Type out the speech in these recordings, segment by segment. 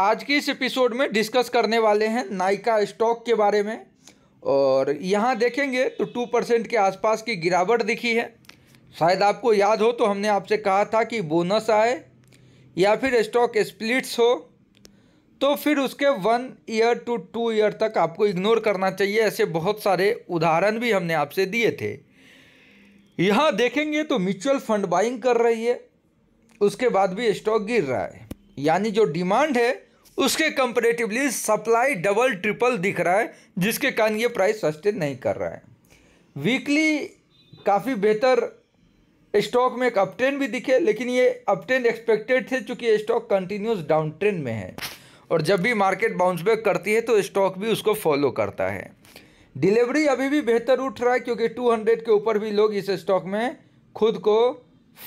आज के इस एपिसोड में डिस्कस करने वाले हैं नाइका स्टॉक के बारे में और यहाँ देखेंगे तो टू परसेंट के आसपास की गिरावट दिखी है शायद आपको याद हो तो हमने आपसे कहा था कि बोनस आए या फिर स्टॉक स्प्लिट्स हो तो फिर उसके one year two two year तक आपको इग्नोर करना चाहिए ऐसे बहुत सारे उदाहरण भी हमने आपसे दिए थे यहाँ देखेंगे तो म्यूचुअल फंड बाइंग कर रही है उसके बाद भी स्टॉक गिर रहा है यानी जो डिमांड है उसके कंपेरेटिवली सप्लाई डबल ट्रिपल दिख रहा है जिसके कारण ये प्राइस सस्टेन नहीं कर रहा है वीकली काफ़ी बेहतर स्टॉक में एक अपट्रेंड भी दिखे लेकिन ये अपट्रेंड एक्सपेक्टेड थे चूँकि स्टॉक कंटिन्यूस डाउन ट्रेंड में है और जब भी मार्केट बाउंस बैक करती है तो स्टॉक भी उसको फॉलो करता है डिलीवरी अभी भी बेहतर उठ रहा है क्योंकि 200 के ऊपर भी लोग इस स्टॉक में खुद को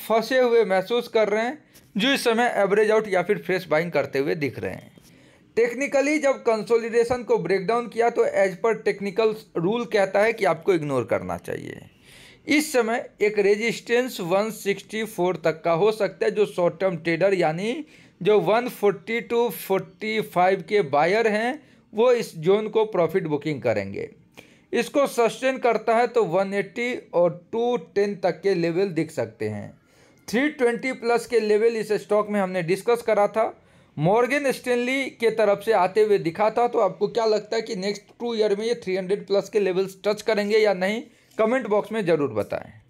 फंसे हुए महसूस कर रहे हैं जो इस समय एवरेज आउट या फिर फ्रेश बाइंग करते हुए दिख रहे हैं टेक्निकली जब कंसोलिडेशन को ब्रेकडाउन किया तो एज पर टेक्निकल रूल कहता है कि आपको इग्नोर करना चाहिए इस समय एक रेजिस्टेंस 164 तक का हो सकता है जो शॉर्ट टर्म ट्रेडर यानी जो 140 टू 45 के बायर हैं वो इस जोन को प्रॉफिट बुकिंग करेंगे इसको सस्टेन करता है तो 180 और 210 तक के लेवल दिख सकते हैं 320 प्लस के लेवल इस स्टॉक में हमने डिस्कस करा था मॉर्गन स्टेनली के तरफ से आते हुए दिखा था तो आपको क्या लगता है कि नेक्स्ट टू ईयर में ये 300 प्लस के लेवल्स टच करेंगे या नहीं कमेंट बॉक्स में ज़रूर बताएं